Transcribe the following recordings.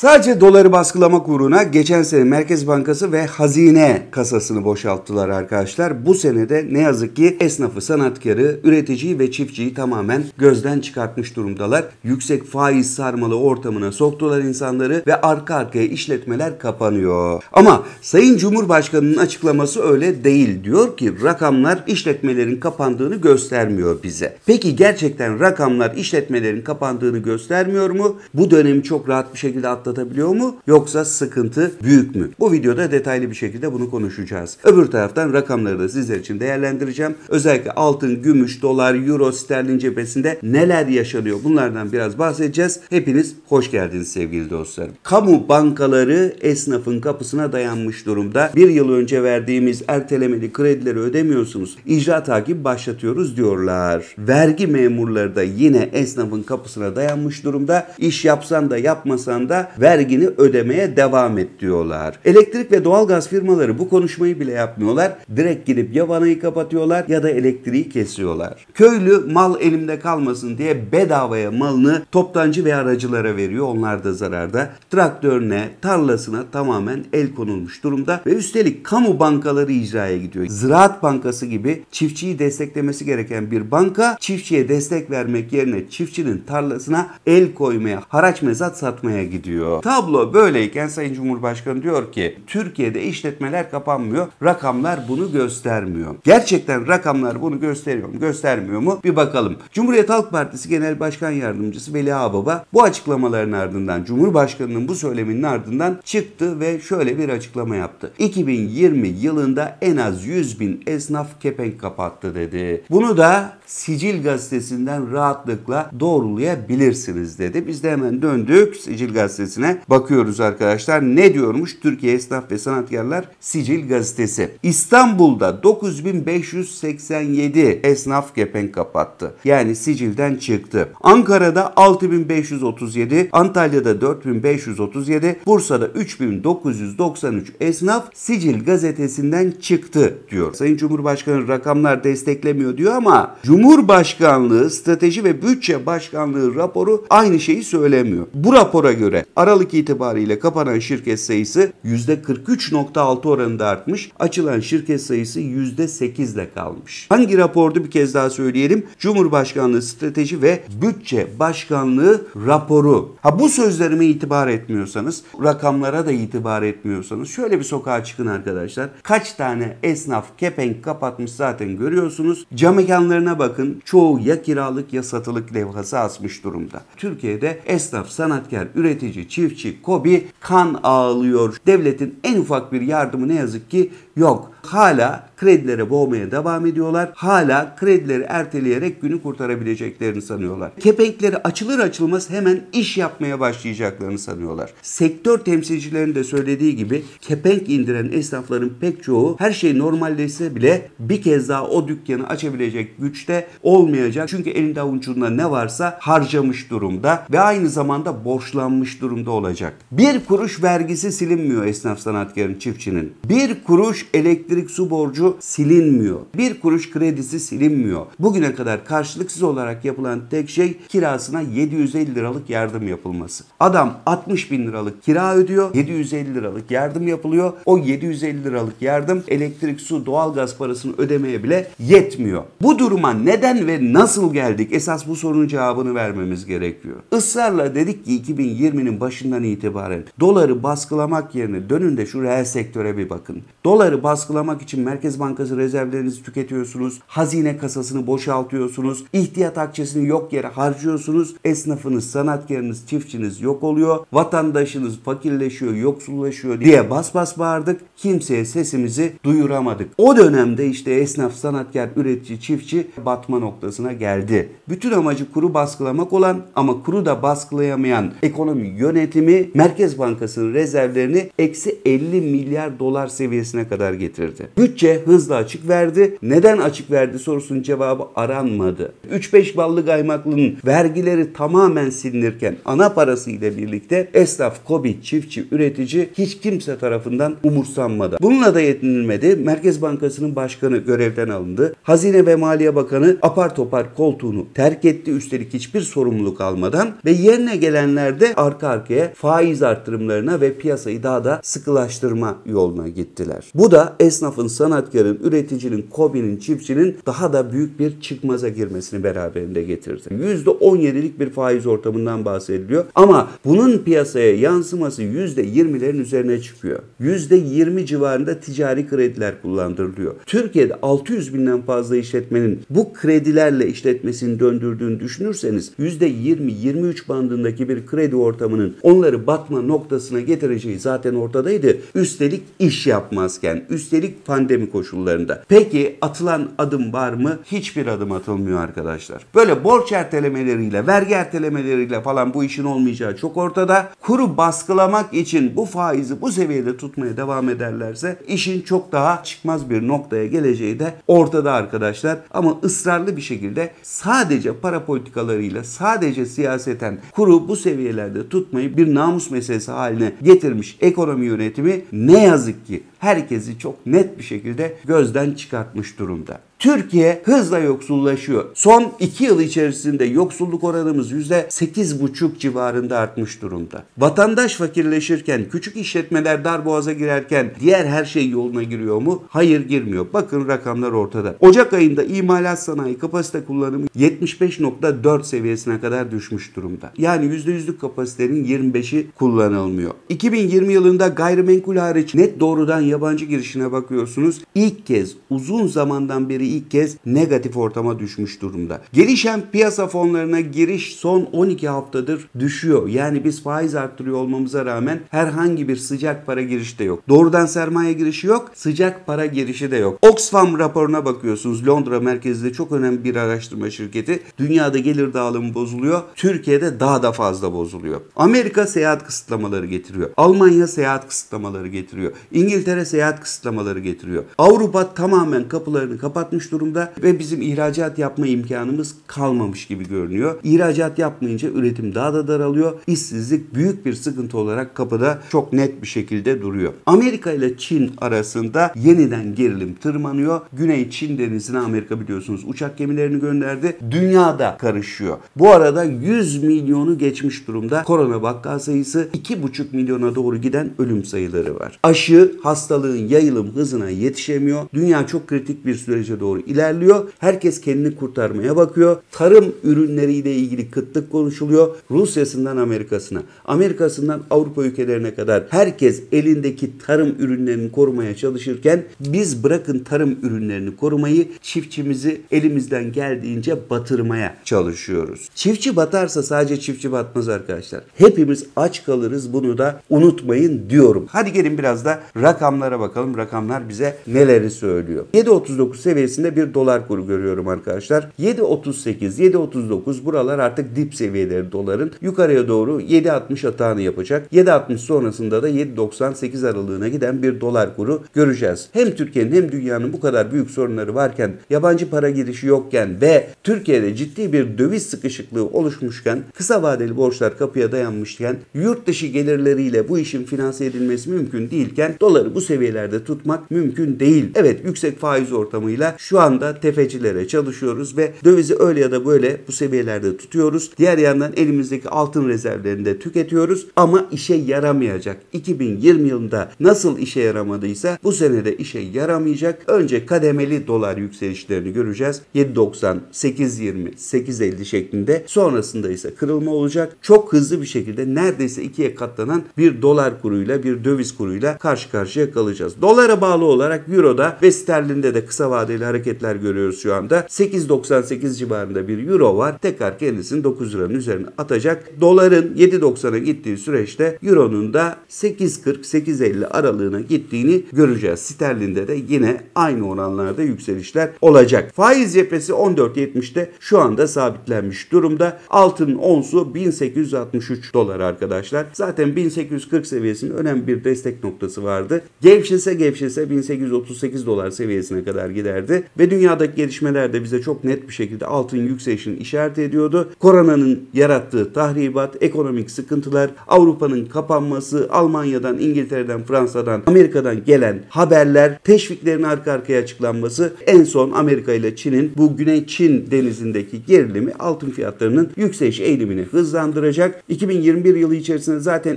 Sadece doları baskılamak uğruna geçen sene Merkez Bankası ve hazine kasasını boşalttılar arkadaşlar. Bu senede ne yazık ki esnafı, sanatkarı, üreticiyi ve çiftçiyi tamamen gözden çıkartmış durumdalar. Yüksek faiz sarmalı ortamına soktular insanları ve arka arkaya işletmeler kapanıyor. Ama Sayın Cumhurbaşkanı'nın açıklaması öyle değil. Diyor ki rakamlar işletmelerin kapandığını göstermiyor bize. Peki gerçekten rakamlar işletmelerin kapandığını göstermiyor mu? Bu dönemi çok rahat bir şekilde atlattık atlatabiliyor mu yoksa sıkıntı büyük mü? Bu videoda detaylı bir şekilde bunu konuşacağız. Öbür taraftan rakamları da sizler için değerlendireceğim. Özellikle altın, gümüş, dolar, euro, sterlin cephesinde neler yaşanıyor bunlardan biraz bahsedeceğiz. Hepiniz hoş geldiniz sevgili dostlarım. Kamu bankaları esnafın kapısına dayanmış durumda. Bir yıl önce verdiğimiz ertelemeli kredileri ödemiyorsunuz. İcra takibi başlatıyoruz diyorlar. Vergi memurları da yine esnafın kapısına dayanmış durumda. İş yapsan da yapmasan da vergini ödemeye devam et diyorlar. Elektrik ve doğalgaz firmaları bu konuşmayı bile yapmıyorlar. Direkt gidip ya vanayı kapatıyorlar ya da elektriği kesiyorlar. Köylü mal elimde kalmasın diye bedavaya malını toptancı ve aracılara veriyor. Onlar da zararda. Traktörüne, tarlasına tamamen el konulmuş durumda ve üstelik kamu bankaları icraya gidiyor. Ziraat Bankası gibi çiftçiyi desteklemesi gereken bir banka çiftçiye destek vermek yerine çiftçinin tarlasına el koymaya, haraç mezat satmaya gidiyor ediyor. Tablo böyleyken Sayın Cumhurbaşkanı diyor ki Türkiye'de işletmeler kapanmıyor. Rakamlar bunu göstermiyor. Gerçekten rakamlar bunu gösteriyor mu göstermiyor mu bir bakalım. Cumhuriyet Halk Partisi Genel Başkan Yardımcısı Veli Ağbaba bu açıklamaların ardından Cumhurbaşkanı'nın bu söyleminin ardından çıktı ve şöyle bir açıklama yaptı. 2020 yılında en az 100 bin esnaf kepenk kapattı dedi. Bunu da Sicil gazetesinden rahatlıkla doğrulayabilirsiniz dedi. Biz de hemen döndük Sicil gazetesi gazetesine bakıyoruz arkadaşlar. Ne diyormuş Türkiye Esnaf ve Sanatkarlar Sicil Gazetesi. İstanbul'da 9587 esnaf kepenk kapattı. Yani sicilden çıktı. Ankara'da 6537, Antalya'da 4537, Bursa'da 3993 esnaf Sicil gazetesinden çıktı diyor. Sayın Cumhurbaşkanı rakamlar desteklemiyor diyor ama Cumhurbaşkanlığı Strateji ve Bütçe Başkanlığı raporu aynı şeyi söylemiyor. Bu rapora göre Aralık itibariyle kapanan şirket sayısı %43.6 oranında artmış. Açılan şirket sayısı %8 ile kalmış. Hangi rapordu bir kez daha söyleyelim. Cumhurbaşkanlığı Strateji ve Bütçe Başkanlığı raporu. Ha bu sözlerime itibar etmiyorsanız, rakamlara da itibar etmiyorsanız şöyle bir sokağa çıkın arkadaşlar. Kaç tane esnaf kepenk kapatmış zaten görüyorsunuz. Cam mekanlarına bakın. Çoğu ya kiralık ya satılık levhası asmış durumda. Türkiye'de esnaf, sanatkar, üretici, çiftçi Kobi kan ağlıyor. Devletin en ufak bir yardımı ne yazık ki yok hala kredilere boğmaya devam ediyorlar. Hala kredileri erteleyerek günü kurtarabileceklerini sanıyorlar. Kepenkleri açılır açılmaz hemen iş yapmaya başlayacaklarını sanıyorlar. Sektör temsilcilerinin de söylediği gibi kepenk indiren esnafların pek çoğu her şey normalleşse bile bir kez daha o dükkanı açabilecek güçte olmayacak. Çünkü elinde avucunda ne varsa harcamış durumda ve aynı zamanda borçlanmış durumda olacak. Bir kuruş vergisi silinmiyor esnaf sanatkarın çiftçinin. Bir kuruş elektrik elektrik su borcu silinmiyor. Bir kuruş kredisi silinmiyor. Bugüne kadar karşılıksız olarak yapılan tek şey kirasına 750 liralık yardım yapılması. Adam 60 bin liralık kira ödüyor. 750 liralık yardım yapılıyor. O 750 liralık yardım elektrik, su, doğalgaz parasını ödemeye bile yetmiyor. Bu duruma neden ve nasıl geldik? Esas bu sorunun cevabını vermemiz gerekiyor. Israrla dedik ki 2020'nin başından itibaren doları baskılamak yerine dönün de şu reel sektöre bir bakın. Doları baskılamak karşılamak için Merkez Bankası rezervlerinizi tüketiyorsunuz. Hazine kasasını boşaltıyorsunuz. İhtiyat akçesini yok yere harcıyorsunuz. Esnafınız, sanatkarınız, çiftçiniz yok oluyor. Vatandaşınız fakirleşiyor, yoksullaşıyor diye bas bas bağırdık. Kimseye sesimizi duyuramadık. O dönemde işte esnaf, sanatkar, üretici, çiftçi batma noktasına geldi. Bütün amacı kuru baskılamak olan ama kuru da baskılayamayan ekonomi yönetimi Merkez Bankası'nın rezervlerini eksi 50 milyar dolar seviyesine kadar getirdi verirdi. Bütçe hızla açık verdi. Neden açık verdi sorusunun cevabı aranmadı. 3-5 ballı kaymaklının vergileri tamamen silinirken ana parası ile birlikte esnaf, kobi, çiftçi, üretici hiç kimse tarafından umursanmadı. Bununla da yetinilmedi. Merkez Bankası'nın başkanı görevden alındı. Hazine ve Maliye Bakanı apar topar koltuğunu terk etti. Üstelik hiçbir sorumluluk almadan ve yerine gelenler de arka arkaya faiz artırımlarına ve piyasayı daha da sıkılaştırma yoluna gittiler. Bu da esnaf esnafın, sanatkarın, üreticinin, kobinin, çiftçinin daha da büyük bir çıkmaza girmesini beraberinde getirdi. %17'lik bir faiz ortamından bahsediliyor ama bunun piyasaya yansıması %20'lerin üzerine çıkıyor. %20 civarında ticari krediler kullandırılıyor. Türkiye'de 600 binden fazla işletmenin bu kredilerle işletmesini döndürdüğünü düşünürseniz %20-23 bandındaki bir kredi ortamının onları batma noktasına getireceği zaten ortadaydı. Üstelik iş yapmazken, üstelik üstelik pandemi koşullarında. Peki atılan adım var mı? Hiçbir adım atılmıyor arkadaşlar. Böyle borç ertelemeleriyle, vergi ertelemeleriyle falan bu işin olmayacağı çok ortada. Kuru baskılamak için bu faizi bu seviyede tutmaya devam ederlerse işin çok daha çıkmaz bir noktaya geleceği de ortada arkadaşlar. Ama ısrarlı bir şekilde sadece para politikalarıyla, sadece siyaseten kuru bu seviyelerde tutmayı bir namus meselesi haline getirmiş ekonomi yönetimi ne yazık ki herkesi çok net bir şekilde gözden çıkartmış durumda. Türkiye hızla yoksullaşıyor. Son 2 yıl içerisinde yoksulluk oranımız %8,5 civarında artmış durumda. Vatandaş fakirleşirken, küçük işletmeler dar boğaza girerken diğer her şey yoluna giriyor mu? Hayır girmiyor. Bakın rakamlar ortada. Ocak ayında imalat sanayi kapasite kullanımı 75.4 seviyesine kadar düşmüş durumda. Yani %100'lük kapasitenin 25'i kullanılmıyor. 2020 yılında gayrimenkul hariç net doğrudan yabancı girişine bakıyorsunuz. İlk kez uzun zamandan beri ilk kez negatif ortama düşmüş durumda. Gelişen piyasa fonlarına giriş son 12 haftadır düşüyor. Yani biz faiz arttırıyor olmamıza rağmen herhangi bir sıcak para girişi de yok. Doğrudan sermaye girişi yok, sıcak para girişi de yok. Oxfam raporuna bakıyorsunuz. Londra merkezli çok önemli bir araştırma şirketi. Dünyada gelir dağılımı bozuluyor. Türkiye'de daha da fazla bozuluyor. Amerika seyahat kısıtlamaları getiriyor. Almanya seyahat kısıtlamaları getiriyor. İngiltere seyahat kısıtlamaları getiriyor. Avrupa tamamen kapılarını kapatmış artmış durumda ve bizim ihracat yapma imkanımız kalmamış gibi görünüyor. İhracat yapmayınca üretim daha da daralıyor. İşsizlik büyük bir sıkıntı olarak kapıda çok net bir şekilde duruyor. Amerika ile Çin arasında yeniden gerilim tırmanıyor. Güney Çin denizine Amerika biliyorsunuz uçak gemilerini gönderdi. Dünyada karışıyor. Bu arada 100 milyonu geçmiş durumda. Korona vaka sayısı 2,5 milyona doğru giden ölüm sayıları var. Aşı hastalığın yayılım hızına yetişemiyor. Dünya çok kritik bir sürece doğru doğru ilerliyor. Herkes kendini kurtarmaya bakıyor. Tarım ürünleriyle ilgili kıtlık konuşuluyor. Rusya'sından Amerika'sına, Amerika'sından Avrupa ülkelerine kadar herkes elindeki tarım ürünlerini korumaya çalışırken biz bırakın tarım ürünlerini korumayı çiftçimizi elimizden geldiğince batırmaya çalışıyoruz. Çiftçi batarsa sadece çiftçi batmaz arkadaşlar. Hepimiz aç kalırız bunu da unutmayın diyorum. Hadi gelin biraz da rakamlara bakalım. Rakamlar bize neleri söylüyor. 7.39 seviyesi seviyesinde bir dolar kuru görüyorum arkadaşlar. 7.38, 7.39 buralar artık dip seviyeleri doların. Yukarıya doğru 7.60 atağını yapacak. 7.60 sonrasında da 7.98 aralığına giden bir dolar kuru göreceğiz. Hem Türkiye'nin hem dünyanın bu kadar büyük sorunları varken, yabancı para girişi yokken ve Türkiye'de ciddi bir döviz sıkışıklığı oluşmuşken, kısa vadeli borçlar kapıya dayanmışken, yurt dışı gelirleriyle bu işin finanse edilmesi mümkün değilken doları bu seviyelerde tutmak mümkün değil. Evet yüksek faiz ortamıyla şu anda tefecilere çalışıyoruz ve dövizi öyle ya da böyle bu seviyelerde tutuyoruz. Diğer yandan elimizdeki altın rezervlerini de tüketiyoruz ama işe yaramayacak. 2020 yılında nasıl işe yaramadıysa bu sene de işe yaramayacak. Önce kademeli dolar yükselişlerini göreceğiz. 7.90, 8.20, 8.50 şeklinde. Sonrasında ise kırılma olacak. Çok hızlı bir şekilde neredeyse ikiye katlanan bir dolar kuruyla bir döviz kuruyla karşı karşıya kalacağız. Dolara bağlı olarak Euro'da ve sterlinde de kısa vadeli hareketler hareketler görüyoruz şu anda. 8.98 civarında bir euro var. Tekrar kendisini 9 liranın üzerine atacak. Doların 7.90'a gittiği süreçte euronun da 8.40-8.50 aralığına gittiğini göreceğiz. Sterlinde de yine aynı oranlarda yükselişler olacak. Faiz cephesi 14.70'te şu anda sabitlenmiş durumda. Altın onsu 1863 dolar arkadaşlar. Zaten 1840 seviyesinin önemli bir destek noktası vardı. Gevşese gevşese 1838 dolar seviyesine kadar giderdi ve dünyadaki gelişmeler de bize çok net bir şekilde altın yükselişini işaret ediyordu. Koronanın yarattığı tahribat, ekonomik sıkıntılar, Avrupa'nın kapanması, Almanya'dan, İngiltere'den, Fransa'dan, Amerika'dan gelen haberler, teşviklerin arka arkaya açıklanması, en son Amerika ile Çin'in bu Güney Çin denizindeki gerilimi altın fiyatlarının yükseliş eğilimini hızlandıracak. 2021 yılı içerisinde zaten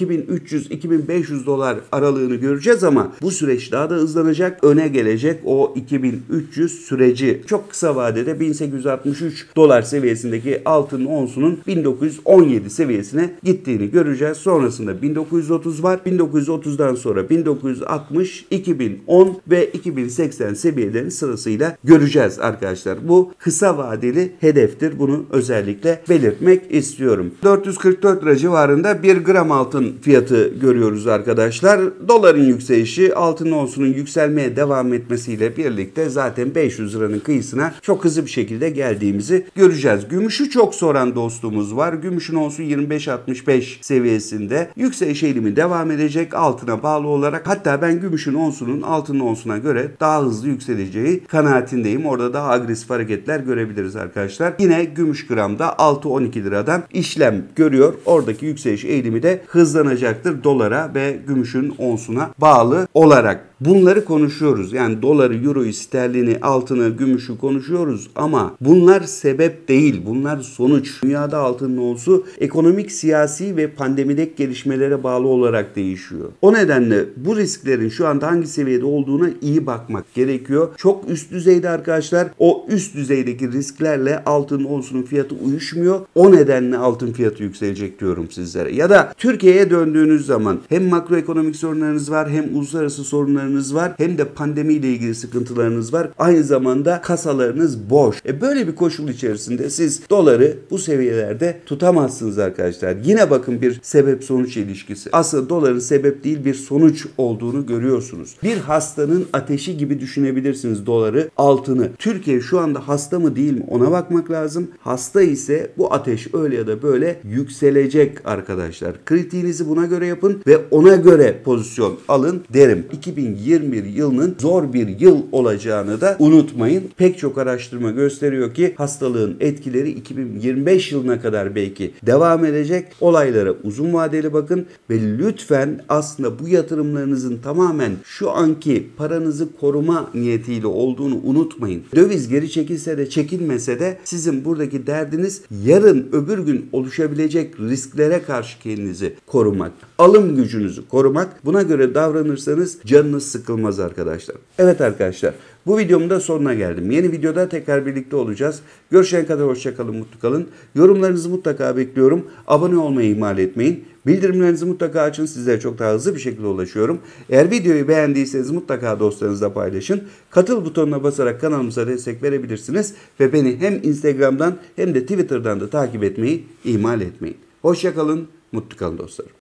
2300-2500 dolar aralığını göreceğiz ama bu süreç daha da hızlanacak. Öne gelecek o 2300 1300 süreci çok kısa vadede 1863 dolar seviyesindeki altın onsunun 1917 seviyesine gittiğini göreceğiz. Sonrasında 1930 var. 1930'dan sonra 1960, 2010 ve 2080 seviyelerini sırasıyla göreceğiz arkadaşlar. Bu kısa vadeli hedeftir. Bunu özellikle belirtmek istiyorum. 444 lira civarında 1 gram altın fiyatı görüyoruz arkadaşlar. Doların yükselişi altın onsunun yükselmeye devam etmesiyle birlikte zaten zaten 500 liranın kıyısına çok hızlı bir şekilde geldiğimizi göreceğiz. Gümüşü çok soran dostumuz var. Gümüşün onsu 25-65 seviyesinde. Yükseliş eğilimi devam edecek altına bağlı olarak. Hatta ben gümüşün onsunun altının onsuna göre daha hızlı yükseleceği kanaatindeyim. Orada daha agresif hareketler görebiliriz arkadaşlar. Yine gümüş gramda 6-12 liradan işlem görüyor. Oradaki yükseliş eğilimi de hızlanacaktır dolara ve gümüşün onsuna bağlı olarak. Bunları konuşuyoruz. Yani doları, euroyu, sterlini, altını, gümüşü konuşuyoruz ama bunlar sebep değil. Bunlar sonuç. Dünyada altının olsu ekonomik, siyasi ve pandemidek gelişmelere bağlı olarak değişiyor. O nedenle bu risklerin şu anda hangi seviyede olduğuna iyi bakmak gerekiyor. Çok üst düzeyde arkadaşlar o üst düzeydeki risklerle altın onsunun fiyatı uyuşmuyor. O nedenle altın fiyatı yükselecek diyorum sizlere. Ya da Türkiye'ye döndüğünüz zaman hem makroekonomik sorunlarınız var hem uluslararası sorunlarınız sıkıntılarınız var hem de pandemiyle ilgili sıkıntılarınız var. Aynı zamanda kasalarınız boş. E böyle bir koşul içerisinde siz doları bu seviyelerde tutamazsınız arkadaşlar. Yine bakın bir sebep sonuç ilişkisi. Aslında doların sebep değil bir sonuç olduğunu görüyorsunuz. Bir hastanın ateşi gibi düşünebilirsiniz doları, altını. Türkiye şu anda hasta mı değil mi ona bakmak lazım. Hasta ise bu ateş öyle ya da böyle yükselecek arkadaşlar. Kritiğinizi buna göre yapın ve ona göre pozisyon alın derim. 2020 2021 yılının zor bir yıl olacağını da unutmayın. Pek çok araştırma gösteriyor ki hastalığın etkileri 2025 yılına kadar belki devam edecek. Olaylara uzun vadeli bakın ve lütfen aslında bu yatırımlarınızın tamamen şu anki paranızı koruma niyetiyle olduğunu unutmayın. Döviz geri çekilse de çekilmese de sizin buradaki derdiniz yarın öbür gün oluşabilecek risklere karşı kendinizi korumak, alım gücünüzü korumak. Buna göre davranırsanız canınız sıkılmaz arkadaşlar. Evet arkadaşlar bu videomda sonuna geldim. Yeni videoda tekrar birlikte olacağız. Görüşene kadar hoşçakalın mutlu kalın. Yorumlarınızı mutlaka bekliyorum. Abone olmayı ihmal etmeyin. Bildirimlerinizi mutlaka açın. Sizlere çok daha hızlı bir şekilde ulaşıyorum. Eğer videoyu beğendiyseniz mutlaka dostlarınızla paylaşın. Katıl butonuna basarak kanalımıza destek verebilirsiniz. Ve beni hem Instagram'dan hem de Twitter'dan da takip etmeyi ihmal etmeyin. Hoşçakalın, mutlu kalın dostlarım.